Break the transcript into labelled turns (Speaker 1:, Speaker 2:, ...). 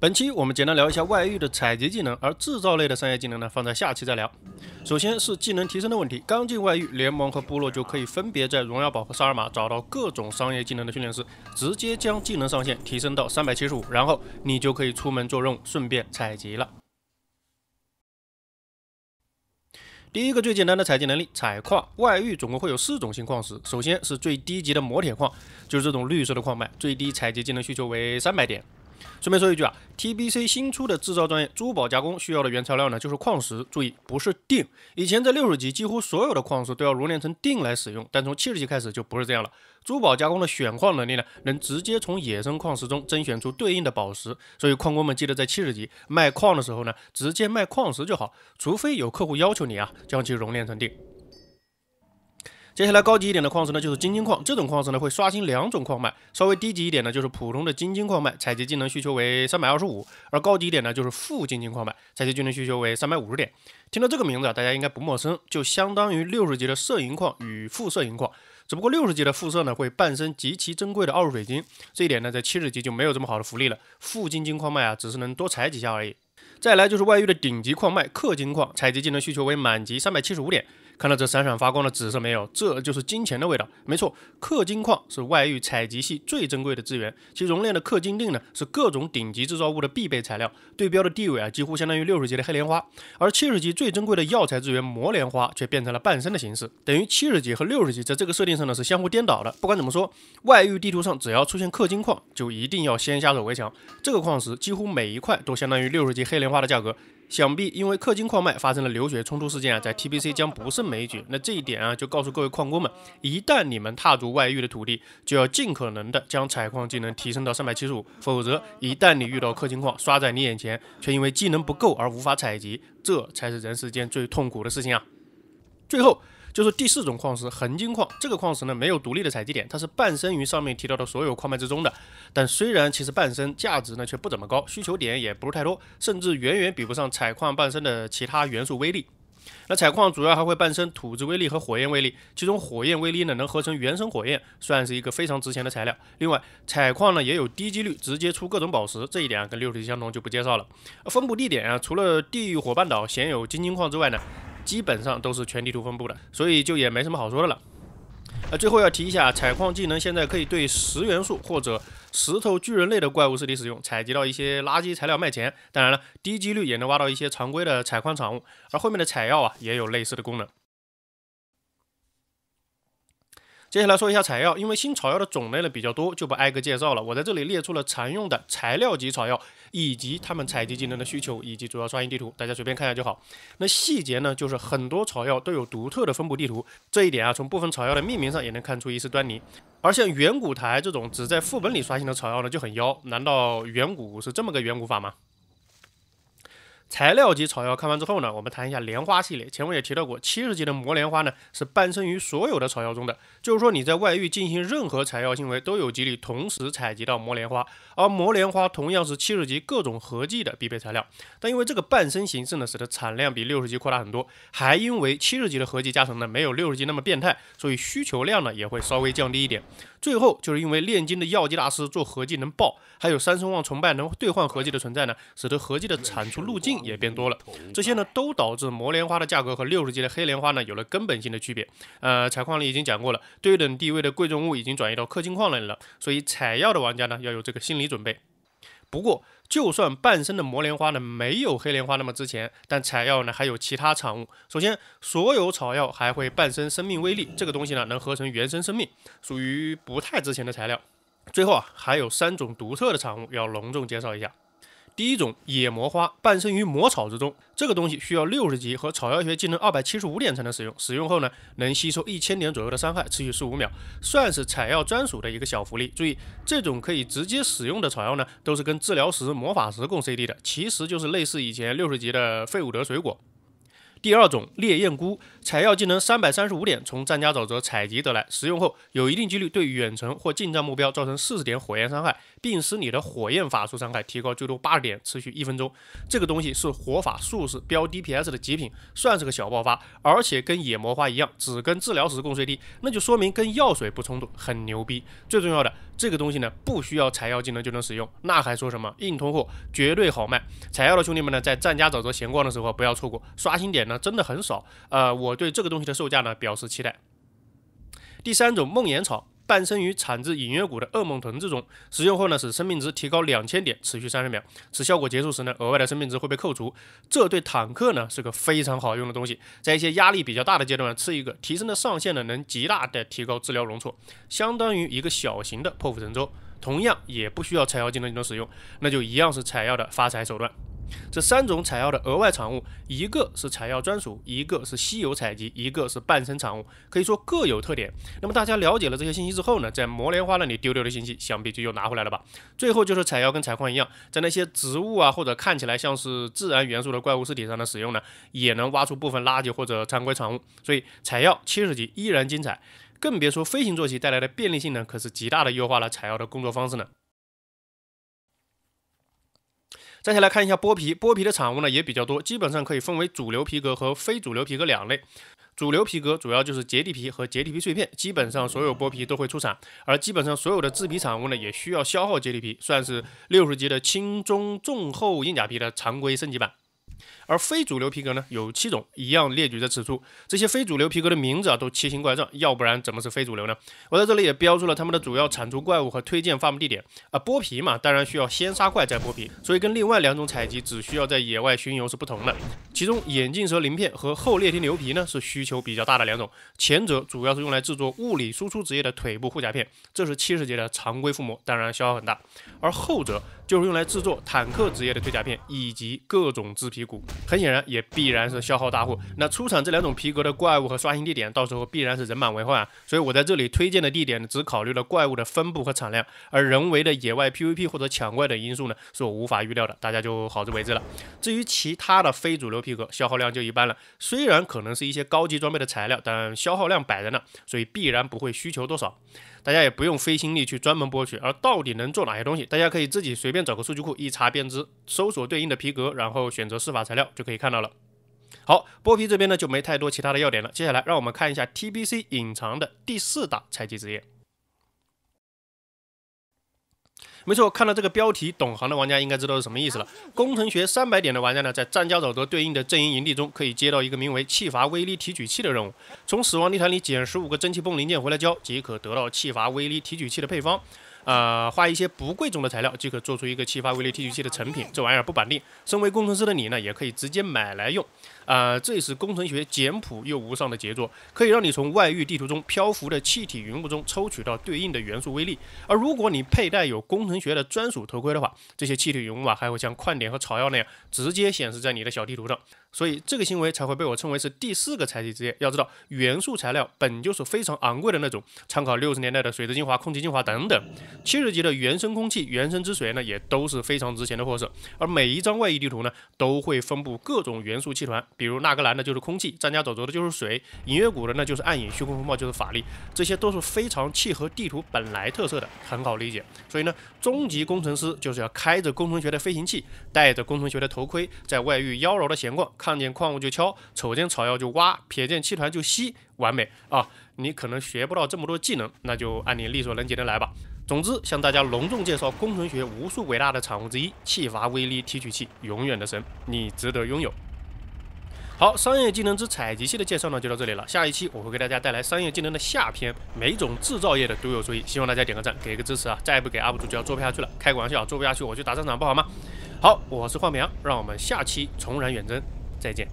Speaker 1: 本期我们简单聊一下外域的采集技能，而制造类的商业技能呢，放在下期再聊。首先是技能提升的问题，刚进外域联盟和部落就可以分别在荣耀堡和萨尔玛找到各种商业技能的训练师，直接将技能上限提升到三百七十五，然后你就可以出门做任务，顺便采集了。第一个最简单的采集能力，采矿。外域总共会有四种新矿石，首先是最低级的磨铁矿，就是这种绿色的矿脉，最低采集技能需求为三百点。顺便说一句啊，TBC 新出的制造专业珠宝加工需要的原材料呢，就是矿石。注意，不是锭。以前在六十级，几乎所有的矿石都要熔炼成锭来使用，但从七十级开始就不是这样了。珠宝加工的选矿能力呢，能直接从野生矿石中甄选出对应的宝石。所以矿工们记得在七十级卖矿的时候呢，直接卖矿石就好，除非有客户要求你啊，将其熔炼成锭。接下来高级一点的矿石呢，就是金晶矿。这种矿石呢会刷新两种矿脉，稍微低级一点呢就是普通的金晶矿脉，采集技能需求为三百二十五；而高级一点呢就是负金晶矿脉，采集技能需求为三百五十点。听到这个名字啊，大家应该不陌生，就相当于六十级的射银矿与副射银矿，只不过六十级的副射呢会伴生极其珍贵的奥术水晶，这一点呢在七十级就没有这么好的福利了。副金晶矿脉啊，只是能多采几下而已。再来就是外域的顶级矿脉氪金矿，采集技能需求为满级三百七十五点。看到这闪闪发光的紫色没有？这就是金钱的味道。没错，氪金矿是外域采集系最珍贵的资源，其熔炼的氪金锭呢，是各种顶级制造物的必备材料。对标的地位啊，几乎相当于六十级的黑莲花。而七十级最珍贵的药材资源魔莲花却变成了半身的形式，等于七十级和六十级在这个设定上呢是相互颠倒的。不管怎么说，外域地图上只要出现氪金矿，就一定要先下手为强。这个矿石几乎每一块都相当于六十级黑莲花的价格。想必因为氪金矿脉发生了流血冲突事件啊，在 TBC 将不胜枚举。那这一点啊，就告诉各位矿工们：一旦你们踏足外域的土地，就要尽可能的将采矿技能提升到三百七十五，否则一旦你遇到氪金矿刷在你眼前，却因为技能不够而无法采集，这才是人世间最痛苦的事情啊！最后。就是第四种矿石——恒金矿。这个矿石呢，没有独立的采集点，它是伴生于上面提到的所有矿脉之中的。但虽然其实伴生，价值呢却不怎么高，需求点也不是太多，甚至远远比不上采矿伴生的其他元素威力。那采矿主要还会伴生土质微粒和火焰微粒，其中火焰微粒呢能合成原生火焰，算是一个非常值钱的材料。另外，采矿呢也有低几率直接出各种宝石，这一点啊跟六体级相同，就不介绍了。分布地点啊，除了地狱火半岛鲜有金金矿之外呢。基本上都是全地图分布的，所以就也没什么好说的了。啊，最后要提一下，采矿技能现在可以对石元素或者石头巨人类的怪物尸体使用，采集到一些垃圾材料卖钱。当然了，低几率也能挖到一些常规的采矿产物。而后面的采药啊，也有类似的功能。接下来说一下采药，因为新草药的种类呢比较多，就不挨个介绍了。我在这里列出了常用的材料级草药，以及他们采集技能的需求以及主要刷新地图，大家随便看一下就好。那细节呢，就是很多草药都有独特的分布地图，这一点啊，从部分草药的命名上也能看出一丝端倪。而像远古台这种只在副本里刷新的草药呢，就很妖。难道远古是这么个远古法吗？材料级草药看完之后呢，我们谈一下莲花系列。前面也提到过，七十级的魔莲花呢是伴生于所有的草药中的，就是说你在外域进行任何采药行为都有几率同时采集到魔莲花，而魔莲花同样是七十级各种合计的必备材料。但因为这个伴生形式呢，使得产量比六十级扩大很多，还因为七十级的合计加成呢没有六十级那么变态，所以需求量呢也会稍微降低一点。最后，就是因为炼金的药剂大师做合剂能爆，还有三生望崇拜能兑换合剂的存在呢，使得合剂的产出路径也变多了。这些呢，都导致魔莲花的价格和六十级的黑莲花呢有了根本性的区别。呃，采矿里已经讲过了，对等地位的贵重物已经转移到氪金矿里了，所以采药的玩家呢要有这个心理准备。不过，就算半生的魔莲花呢，没有黑莲花那么值钱，但采药呢还有其他产物。首先，所有草药还会半生生命威力，这个东西呢能合成原生生命，属于不太值钱的材料。最后啊，还有三种独特的产物要隆重介绍一下。第一种野魔花，伴生于魔草之中。这个东西需要六十级和草药学技能二百七十五点才能使用。使用后呢，能吸收一千点左右的伤害，持续十五秒，算是采药专属的一个小福利。注意，这种可以直接使用的草药呢，都是跟治疗石、魔法石共 CD 的，其实就是类似以前六十级的费伍德水果。第二种烈焰菇采药技能三百三十五点，从战家沼泽采集得来。使用后，有一定几率对远程或近战目标造成四十点火焰伤害，并使你的火焰法术伤害提高最多八十点，持续一分钟。这个东西是火法术士标 DPS 的极品，算是个小爆发，而且跟野魔花一样，只跟治疗时共睡低，那就说明跟药水不冲突，很牛逼。最重要的，这个东西呢，不需要采药技能就能使用，那还说什么硬通货，绝对好卖。采药的兄弟们呢，在战家沼泽闲逛的时候，不要错过刷新点呢。真的很少，呃，我对这个东西的售价呢表示期待。第三种梦魇草诞生于产自隐约谷的噩梦藤之中，使用后呢使生命值提高两千点，持续三十秒。此效果结束时呢额外的生命值会被扣除，这对坦克呢是个非常好用的东西，在一些压力比较大的阶段吃一个提升的上限呢能极大的提高治疗容错，相当于一个小型的破釜沉舟。同样也不需要采药技能就能使用，那就一样是采药的发财手段。这三种采药的额外产物，一个是采药专属，一个是稀有采集，一个是半生产物，可以说各有特点。那么大家了解了这些信息之后呢，在魔莲花那里丢丢的信息，想必就又拿回来了吧。最后就是采药跟采矿一样，在那些植物啊，或者看起来像是自然元素的怪物尸体上的使用呢，也能挖出部分垃圾或者常规产物。所以采药七十级依然精彩，更别说飞行坐骑带来的便利性呢，可是极大的优化了采药的工作方式呢。再下来看一下剥皮，剥皮的产物呢也比较多，基本上可以分为主流皮革和非主流皮革两类。主流皮革主要就是结缔皮和结缔皮碎片，基本上所有剥皮都会出产，而基本上所有的制皮产物呢也需要消耗结缔皮，算是六十级的轻中重厚硬甲皮的常规升级版。而非主流皮革呢，有七种，一样列举在此处。这些非主流皮革的名字啊，都奇形怪状，要不然怎么是非主流呢？我在这里也标注了它们的主要产出怪物和推荐发布地点。啊，剥皮嘛，当然需要先杀怪再剥皮，所以跟另外两种采集只需要在野外巡游是不同的。其中眼镜蛇鳞片和后裂天牛皮呢，是需求比较大的两种。前者主要是用来制作物理输出职业的腿部护甲片，这是七十级的常规附魔，当然消耗很大。而后者就是用来制作坦克职业的盔甲片以及各种制皮骨。很显然，也必然是消耗大户。那出场这两种皮革的怪物和刷新地点，到时候必然是人满为患啊！所以我在这里推荐的地点，只考虑了怪物的分布和产量，而人为的野外 PVP 或者抢怪等因素呢，是我无法预料的，大家就好自为之了。至于其他的非主流皮革，消耗量就一般了。虽然可能是一些高级装备的材料，但消耗量摆在那，所以必然不会需求多少。大家也不用费心力去专门剥取，而到底能做哪些东西，大家可以自己随便找个数据库一查便知，搜索对应的皮革，然后选择施法材料就可以看到了。好，剥皮这边呢就没太多其他的要点了，接下来让我们看一下 TBC 隐藏的第四大采集职业。没错，看到这个标题，懂行的玩家应该知道是什么意思了。工程学三百点的玩家呢，在战甲沼泽对应的阵营营地中，可以接到一个名为“气阀威力提取器”的任务，从死亡泥潭里捡十五个蒸汽泵零件回来交，即可得到气阀威力提取器的配方。呃，花一些不贵重的材料即可做出一个气发威力提取器的成品，这玩意儿不绑定。身为工程师的你呢，也可以直接买来用。呃，这是工程学简朴又无上的杰作，可以让你从外域地图中漂浮的气体云雾中抽取到对应的元素威力。而如果你佩戴有工程学的专属头盔的话，这些气体云雾啊，还会像矿点和草药那样，直接显示在你的小地图上。所以这个行为才会被我称为是第四个采集职业。要知道，元素材料本就是非常昂贵的那种，参考六十年代的水质精华、空气精华等等。七十级的原生空气、原生之水呢，也都是非常值钱的货色。而每一张外域地图呢，都会分布各种元素气团，比如纳格兰的就是空气，战甲走州的就是水，隐月谷的呢就是暗影，虚空风暴就是法力。这些都是非常契合地图本来特色的，很好理解。所以呢，中级工程师就是要开着工程学的飞行器，戴着工程学的头盔，在外域妖娆的闲逛。看见矿物就敲，瞅见草药就挖，瞥见气团就吸，完美啊！你可能学不到这么多技能，那就按你力所能及的来吧。总之，向大家隆重介绍工程学无数伟大的产物之一——气阀微粒提取器，永远的神，你值得拥有。好，商业技能之采集器的介绍呢，就到这里了。下一期我会给大家带来商业技能的下篇，每种制造业的都有注意，希望大家点个赞，给个支持啊！再不给阿布主就要做不下去了。开个玩笑，做不下去我去打战场不好吗？好，我是画美羊，让我们下期重燃远征。再见。